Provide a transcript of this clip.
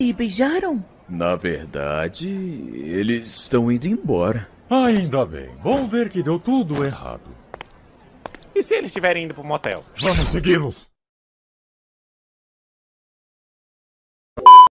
E beijaram? Na verdade, eles estão indo embora. Ainda bem. Vamos ver que deu tudo errado. E se eles estiverem indo pro motel? Vamos segui-los!